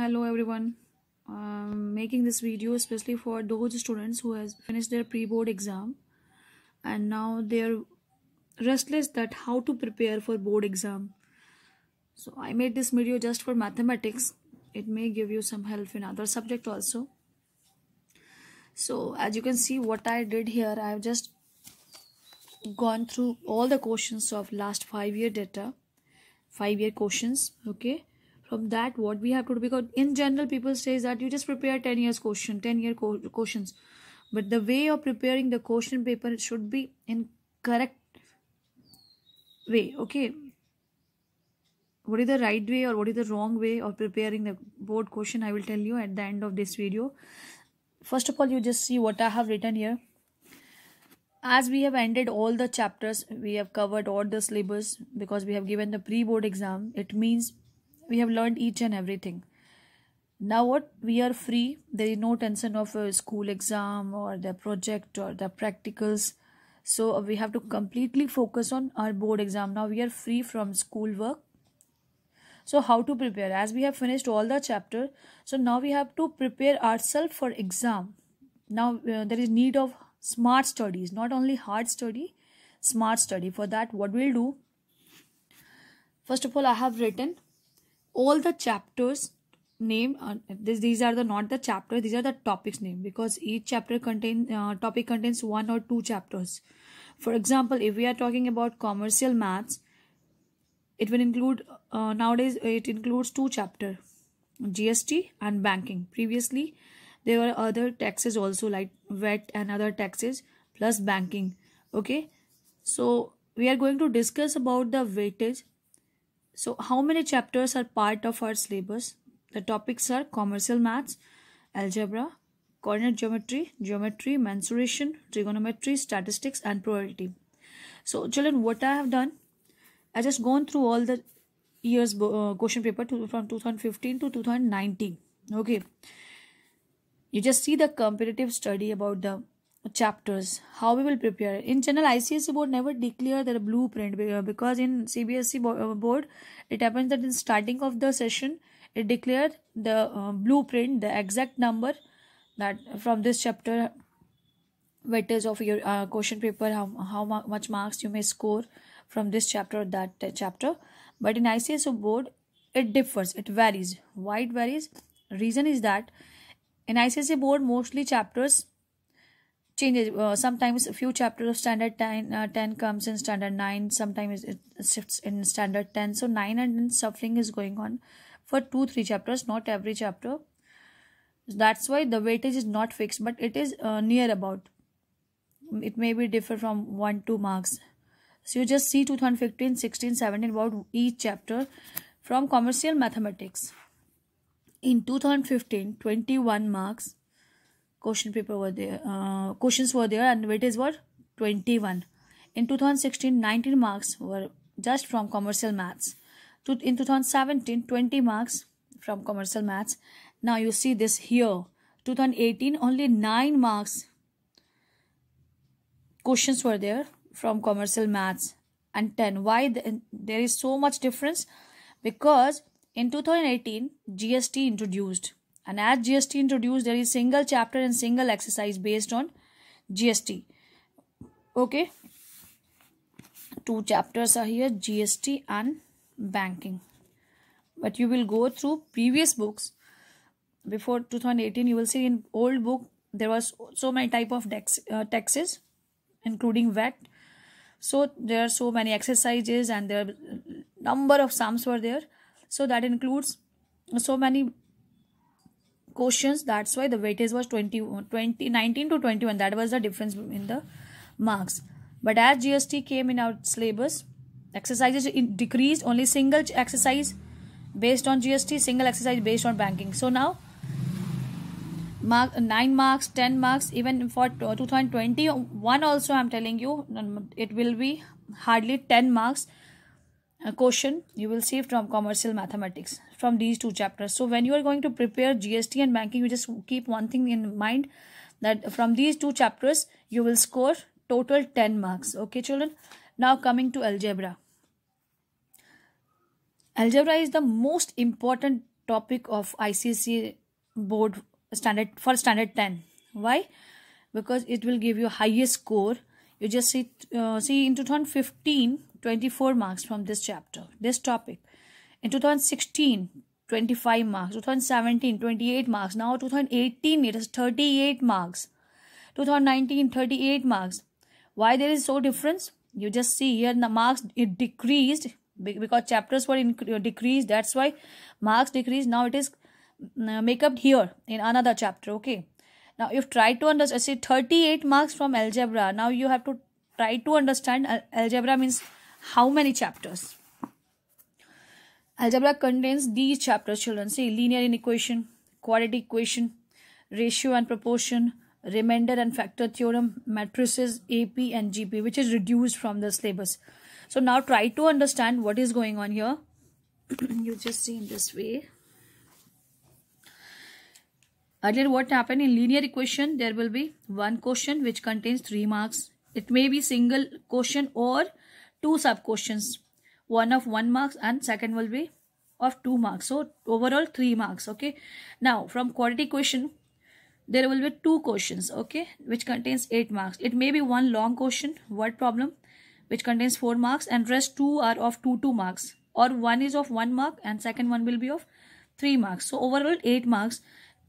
hello everyone I'm um, making this video especially for those students who has finished their pre-board exam and now they're restless that how to prepare for board exam so I made this video just for mathematics it may give you some help in other subject also so as you can see what I did here I've just gone through all the questions of last five year data five year questions okay from that what we have to do because in general people is that you just prepare 10 years question 10 year co questions but the way of preparing the question paper should be in correct way okay what is the right way or what is the wrong way of preparing the board question i will tell you at the end of this video first of all you just see what i have written here as we have ended all the chapters we have covered all the syllabus because we have given the pre-board exam it means we have learned each and everything now what we are free there is no tension of a school exam or the project or the practicals so uh, we have to completely focus on our board exam now we are free from school work so how to prepare as we have finished all the chapter so now we have to prepare ourselves for exam now uh, there is need of smart studies not only hard study smart study for that what we'll do first of all i have written all the chapters name uh, this, these are the not the chapter these are the topics name because each chapter contain uh, topic contains one or two chapters for example if we are talking about commercial maths it will include uh, nowadays it includes two chapter gst and banking previously there were other taxes also like vet and other taxes plus banking okay so we are going to discuss about the weightage so how many chapters are part of our syllabus? The topics are commercial maths, algebra, coordinate geometry, geometry, mensuration, trigonometry, statistics and probability. So children what I have done, I just gone through all the years uh, question paper to, from 2015 to 2019. Okay. You just see the comparative study about the chapters how we will prepare in general icsc board never declare their blueprint uh, because in cbsc uh, board it happens that in starting of the session it declared the uh, blueprint the exact number that from this chapter what is of your uh, question paper how, how much marks you may score from this chapter or that uh, chapter but in icsc board it differs it varies why it varies reason is that in icsc board mostly chapters changes. Uh, sometimes a few chapters of standard 10, uh, 10 comes in standard 9. Sometimes it shifts in standard 10. So 9 and then suffering is going on for 2-3 chapters, not every chapter. That's why the weightage is not fixed, but it is uh, near about. It may be differ from 1-2 marks. So you just see 2015, 16, 17 about each chapter from commercial mathematics. In 2015, 21 marks question paper were there uh, questions were there and weightage were 21 in 2016 19 marks were just from commercial maths to, in 2017 20 marks from commercial maths now you see this here 2018 only 9 marks questions were there from commercial maths and 10 why there is so much difference because in 2018 gst introduced and as GST introduced, there is single chapter and single exercise based on GST. Okay. Two chapters are here, GST and banking. But you will go through previous books. Before 2018, you will see in old book, there was so many type of tax, uh, taxes, including VAT. So there are so many exercises and there number of sums were there. So that includes so many questions that's why the weightage was 20, 20 19 to 21 that was the difference in the marks but as gst came in our syllabus exercises decreased only single exercise based on gst single exercise based on banking so now mark 9 marks 10 marks even for 2021 also i'm telling you it will be hardly 10 marks a question you will see from commercial mathematics from these two chapters so when you are going to prepare gst and banking you just keep one thing in mind that from these two chapters you will score total 10 marks okay children now coming to algebra algebra is the most important topic of icc board standard for standard 10 why because it will give you highest score you just see uh, see in 2015 24 marks from this chapter, this topic. In 2016, 25 marks. 2017, 28 marks. Now 2018, it is 38 marks. 2019, 38 marks. Why there is so difference? You just see here the marks it decreased because chapters were uh, decreased. That's why marks decreased. Now it is mm, uh, make up here in another chapter. Okay. Now you've tried to understand. Say 38 marks from algebra. Now you have to try to understand algebra means how many chapters? Algebra contains these chapters, children. See, linear inequation, quadratic equation, ratio and proportion, remainder and factor theorem, matrices, AP and GP, which is reduced from the syllabus. So now try to understand what is going on here. you just see in this way. Earlier what happened in linear equation, there will be one question which contains three marks. It may be single question or two sub questions one of one marks and second will be of two marks so overall three marks okay now from quality question there will be two questions okay which contains eight marks it may be one long question word problem which contains four marks and rest two are of two two marks or one is of one mark and second one will be of three marks so overall eight marks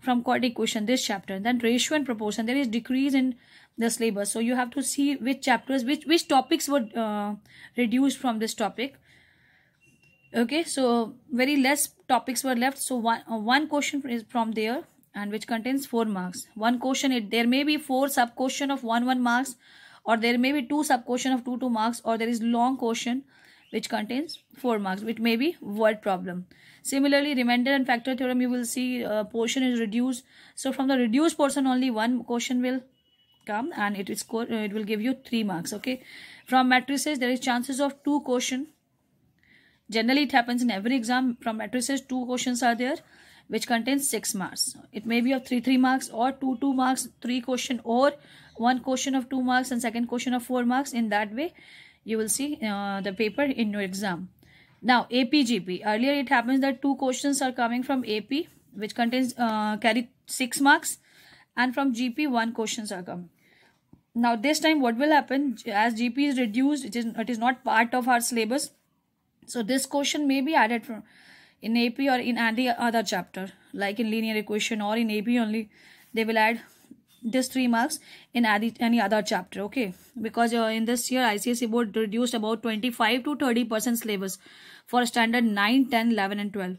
from quadratic question this chapter then ratio and proportion there is decrease in the syllabus so you have to see which chapters which which topics were uh, reduced from this topic okay so very less topics were left so one uh, one question is from there and which contains four marks one question it there may be four sub question of one one marks or there may be two sub question of two two marks or there is long question which contains four marks which may be word problem similarly remainder and factor theorem you will see uh, portion is reduced so from the reduced portion only one question will and it is it will give you 3 marks okay from matrices there is chances of two question generally it happens in every exam from matrices two questions are there which contains 6 marks it may be of 3 3 marks or 2 2 marks 3 question or one question of 2 marks and second question of 4 marks in that way you will see uh, the paper in your exam now APGP earlier it happens that two questions are coming from AP which contains uh, carry 6 marks and from GP one questions are coming now this time what will happen as gp is reduced it is, it is not part of our syllabus so this question may be added from in ap or in any other chapter like in linear equation or in ap only they will add this three marks in any other chapter okay because uh, in this year icse board reduced about 25 to 30 percent syllabus for standard 9 10 11 and 12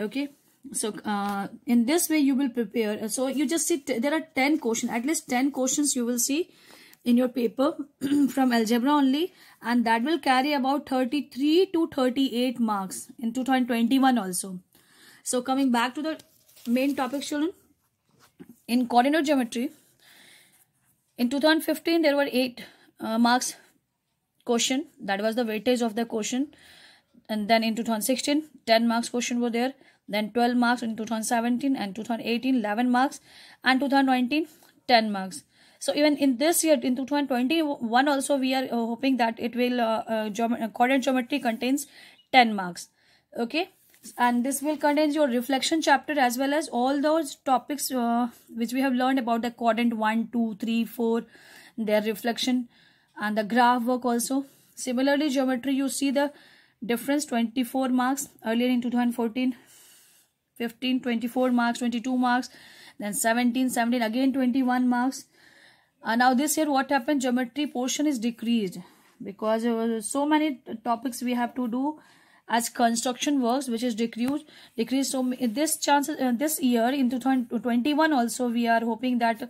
okay so uh, in this way you will prepare so you just see there are 10 questions at least 10 questions you will see in your paper from algebra only and that will carry about 33 to 38 marks in 2021 also so coming back to the main topic children in coordinate geometry in 2015 there were 8 uh, marks question that was the weightage of the question and then in 2016 10 marks question were there then 12 marks in 2017 and 2018 11 marks and 2019 10 marks so even in this year in 2021 also we are uh, hoping that it will uh, uh, uh, coordinate geometry contains 10 marks okay and this will contain your reflection chapter as well as all those topics uh, which we have learned about the coordinate 1 2 3 4 their reflection and the graph work also similarly geometry you see the difference 24 marks earlier in 2014 15 24 marks 22 marks then 17 17 again 21 marks uh, now this year what happened geometry portion is decreased because were so many topics we have to do as construction works which is decreased decreased so this chance uh, this year in 2021 also we are hoping that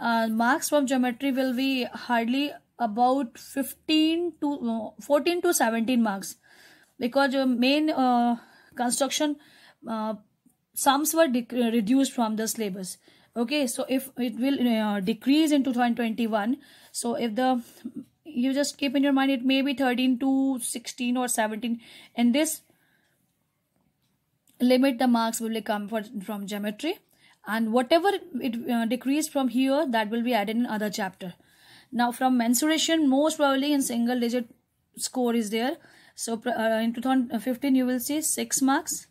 uh, marks from geometry will be hardly about 15 to 14 to 17 marks because uh, main uh, construction uh, sums were uh, reduced from the syllabus okay so if it will uh, decrease in 2021 so if the you just keep in your mind it may be 13 to 16 or 17 and this limit the marks will come for, from geometry and whatever it uh, decreased from here that will be added in other chapter now from mensuration most probably in single digit score is there so uh, in 2015 you will see 6 marks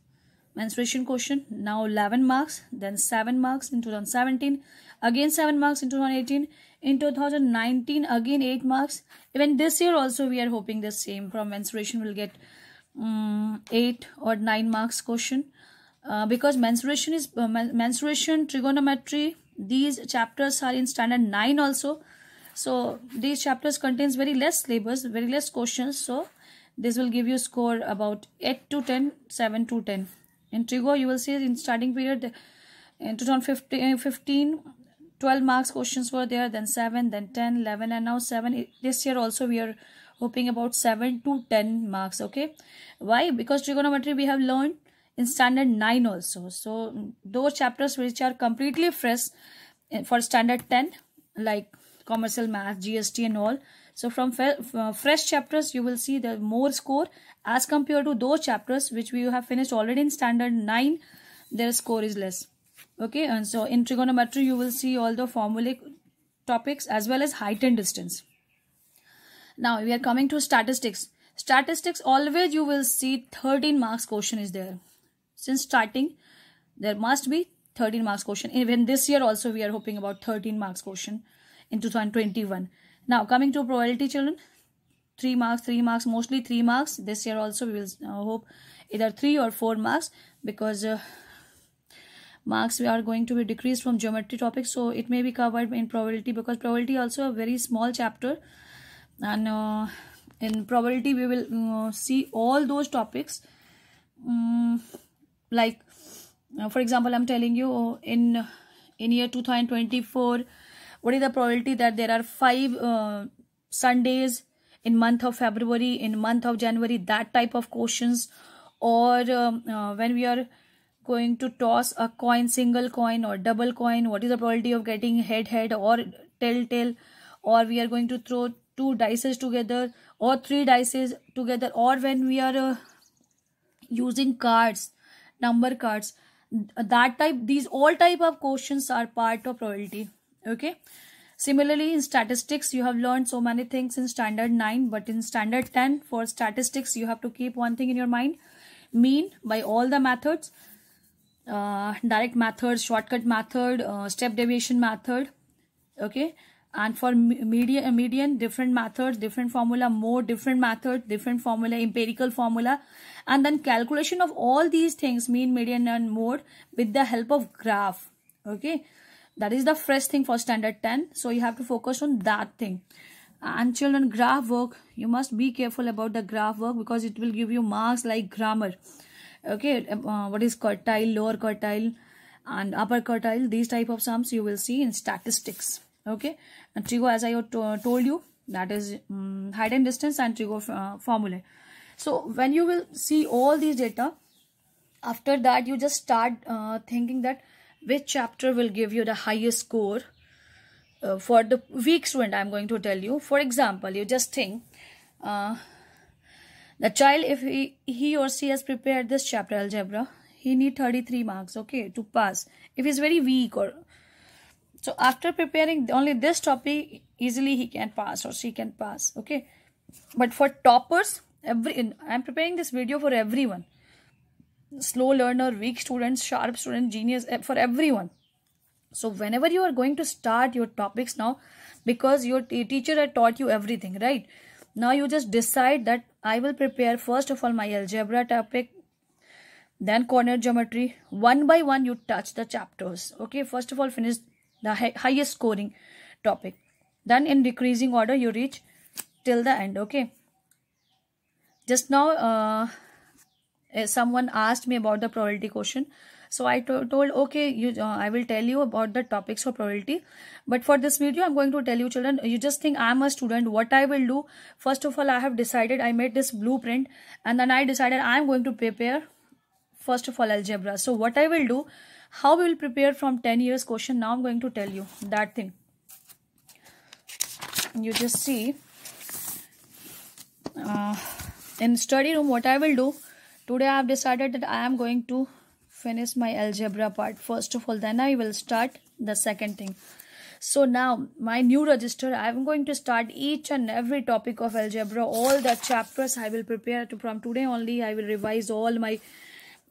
menstruation question now 11 marks then 7 marks in 2017 again 7 marks in 2018 in 2019 again 8 marks even this year also we are hoping the same from menstruation will get um, 8 or 9 marks question uh, because menstruation is uh, menstruation trigonometry these chapters are in standard 9 also so these chapters contains very less labels very less questions so this will give you score about 8 to 10 7 to 10 in trigo you will see in starting period in 2015 12 marks questions were there then 7 then 10 11 and now 7 this year also we are hoping about 7 to 10 marks okay why because trigonometry we have learned in standard 9 also so those chapters which are completely fresh eh, for standard 10 like commercial math gst and all so from uh, fresh chapters, you will see the more score as compared to those chapters which we have finished already in standard 9, their score is less. Okay, and so in trigonometry, you will see all the formulaic topics as well as height and distance. Now we are coming to statistics. Statistics always you will see 13 marks question is there. Since starting, there must be 13 marks question. Even this year also we are hoping about 13 marks question in 2021. Now coming to probability children, 3 marks, 3 marks, mostly 3 marks. This year also we will uh, hope either 3 or 4 marks because uh, marks we are going to be decreased from geometry topics. So it may be covered in probability because probability also a very small chapter and uh, in probability we will uh, see all those topics um, like uh, for example I'm telling you uh, in in year 2024 what is the probability that there are five uh, sundays in month of february in month of january that type of questions or um, uh, when we are going to toss a coin single coin or double coin what is the probability of getting head head or tail tail or we are going to throw two dices together or three dices together or when we are uh, using cards number cards that type these all type of questions are part of probability okay similarly in statistics you have learned so many things in standard 9 but in standard 10 for statistics you have to keep one thing in your mind mean by all the methods uh, direct method shortcut method uh, step deviation method okay and for media, median different methods different formula more different method different formula empirical formula and then calculation of all these things mean median and mode with the help of graph okay that is the fresh thing for standard 10. So you have to focus on that thing. And children, graph work, you must be careful about the graph work because it will give you marks like grammar. Okay, uh, what is quartile, lower quartile and upper quartile. These type of sums you will see in statistics. Okay, and trigo as I told you, that is um, height and distance and trigo uh, formula. So when you will see all these data, after that you just start uh, thinking that which chapter will give you the highest score uh, for the weak student i'm going to tell you for example you just think uh, the child if he, he or she has prepared this chapter algebra he need 33 marks okay to pass if he's very weak or so after preparing only this topic easily he can pass or she can pass okay but for toppers every i'm preparing this video for everyone slow learner, weak students, sharp student, genius, eh, for everyone. So whenever you are going to start your topics now, because your teacher had taught you everything, right? Now you just decide that I will prepare first of all my algebra topic, then corner geometry. One by one you touch the chapters. Okay, first of all finish the highest scoring topic. Then in decreasing order you reach till the end. Okay. Just now uh, uh, someone asked me about the probability question so i to told okay you uh, i will tell you about the topics for probability but for this video i'm going to tell you children you just think i'm a student what i will do first of all i have decided i made this blueprint and then i decided i'm going to prepare first of all algebra so what i will do how we will prepare from 10 years question now i'm going to tell you that thing you just see uh, in study room what i will do today i have decided that i am going to finish my algebra part first of all then i will start the second thing so now my new register i am going to start each and every topic of algebra all the chapters i will prepare to, from today only i will revise all my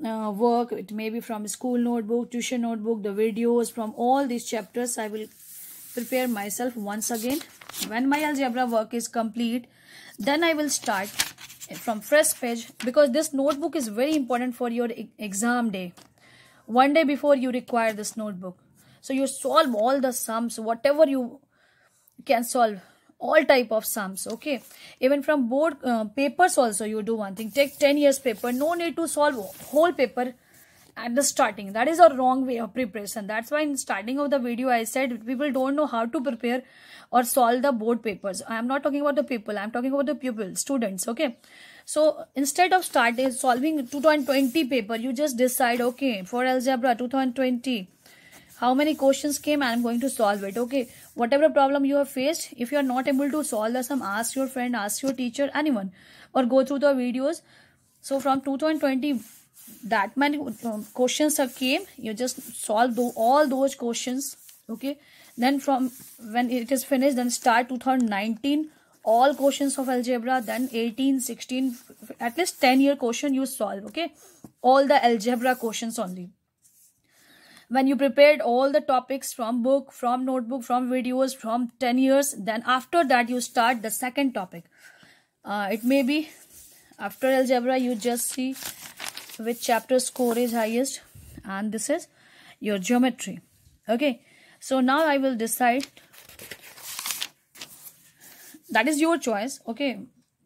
uh, work it may be from school notebook tuition notebook the videos from all these chapters i will prepare myself once again when my algebra work is complete then i will start from fresh page because this notebook is very important for your exam day one day before you require this notebook so you solve all the sums whatever you can solve all type of sums okay even from board uh, papers also you do one thing take 10 years paper no need to solve whole paper at the starting that is a wrong way of preparation that's why in starting of the video i said people don't know how to prepare or solve the board papers i am not talking about the people i'm talking about the pupils, students okay so instead of starting solving 2020 paper you just decide okay for algebra 2020 how many questions came i'm going to solve it okay whatever problem you have faced if you are not able to solve the sum ask your friend ask your teacher anyone or go through the videos so from 2020 that many um, questions have came you just solve all those questions okay then from when it is finished then start 2019 all questions of algebra then 18 16 at least 10 year question you solve okay all the algebra questions only when you prepared all the topics from book from notebook from videos from 10 years then after that you start the second topic uh, it may be after algebra you just see which chapter score is highest and this is your geometry okay so now i will decide that is your choice okay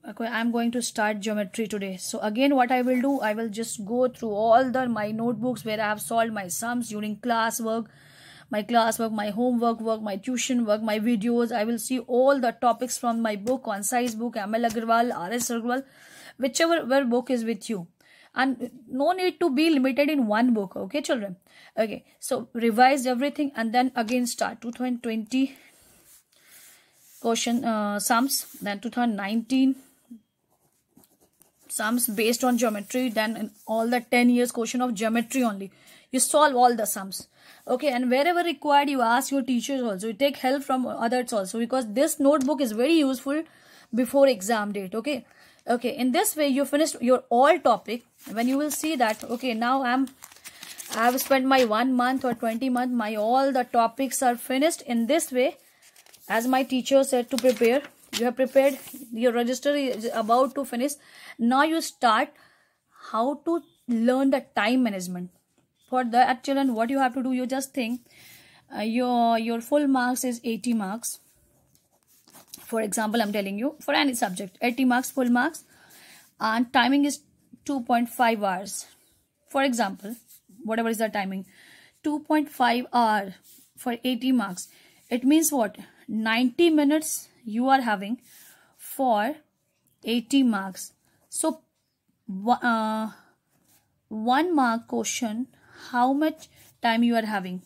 okay i'm going to start geometry today so again what i will do i will just go through all the my notebooks where i have solved my sums during class work my classwork, my homework work, my tuition work, my videos. I will see all the topics from my book, size book, ML Agrawal, RS Agrawal, whichever book is with you and no need to be limited in one book okay children okay so revise everything and then again start 2020 question uh, sums then 2019 sums based on geometry then all the 10 years question of geometry only you solve all the sums okay and wherever required you ask your teachers also you take help from others also because this notebook is very useful before exam date okay okay in this way you finished your all topic when you will see that okay now i'm i've spent my one month or 20 month my all the topics are finished in this way as my teacher said to prepare you have prepared your register is about to finish now you start how to learn the time management for the children what you have to do you just think uh, your your full marks is 80 marks for example i'm telling you for any subject 80 marks full marks and timing is 2.5 hours for example whatever is the timing 2.5 hour for 80 marks it means what 90 minutes you are having for 80 marks so uh, one mark question how much time you are having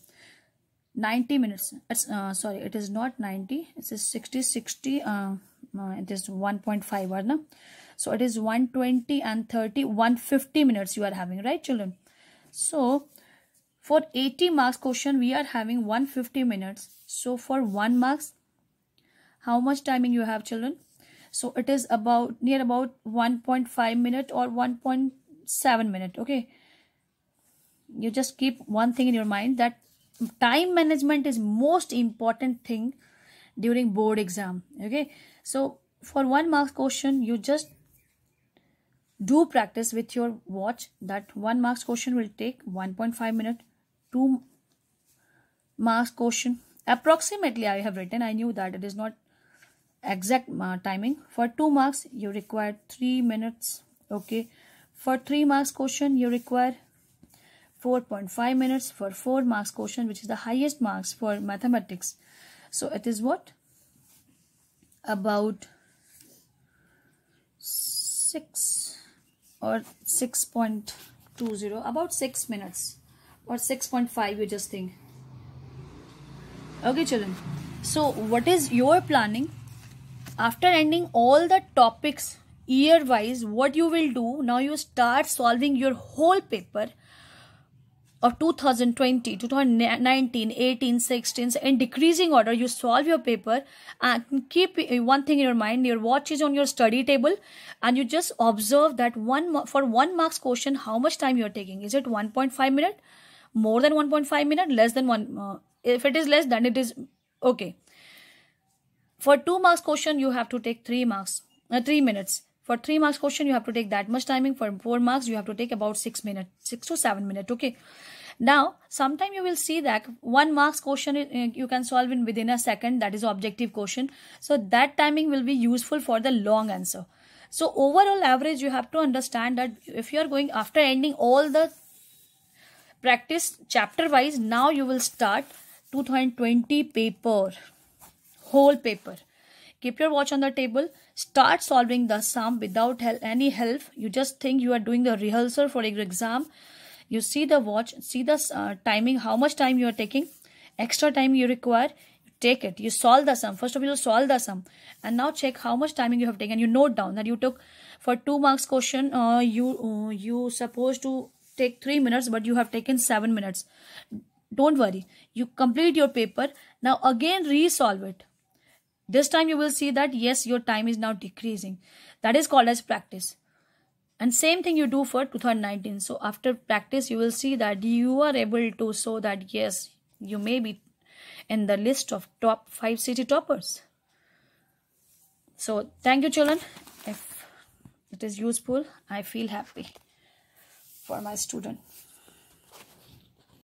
90 minutes it's uh, sorry it is not 90 it is 60 60 uh, uh, it is 1.5 or no so it is 120 and 30 150 minutes you are having right children so for 80 marks question we are having 150 minutes so for 1 marks how much timing you have children so it is about near about 1.5 minute or 1.7 minute okay you just keep one thing in your mind that time management is most important thing during board exam okay so for one mark question you just do practice with your watch that one marks question will take 1.5 minute two marks question approximately i have written i knew that it is not exact uh, timing for two marks you require three minutes okay for three marks question you require 4.5 minutes for 4 marks question which is the highest marks for mathematics. So it is what? About 6 or 6.20 about 6 minutes or 6.5 you just think. Okay children. So what is your planning? After ending all the topics year wise what you will do now you start solving your whole paper of 2020, 2019, 18, 16 in decreasing order, you solve your paper and keep one thing in your mind. Your watch is on your study table and you just observe that one for one marks question, how much time you're taking. Is it 1.5 minute? More than 1.5 minute? Less than one? Uh, if it is less, then it is okay. For two marks question, you have to take three marks, uh, three minutes. For 3 marks question, you have to take that much timing. For 4 marks, you have to take about 6 minutes, 6 to 7 minutes, okay. Now, sometime you will see that 1 marks question uh, you can solve in within a second, that is objective question. So, that timing will be useful for the long answer. So, overall average, you have to understand that if you are going after ending all the practice chapter wise, now you will start 2020 paper, whole paper keep your watch on the table start solving the sum without any help you just think you are doing the rehearsal for your exam you see the watch see the uh, timing how much time you are taking extra time you require you take it you solve the sum first of all you solve the sum and now check how much timing you have taken you note down that you took for two marks question uh, you uh, you supposed to take three minutes but you have taken seven minutes don't worry you complete your paper now again resolve it this time you will see that yes, your time is now decreasing. That is called as practice. And same thing you do for 2019. So after practice, you will see that you are able to show that yes, you may be in the list of top 5 city toppers. So thank you children. If it is useful, I feel happy for my student.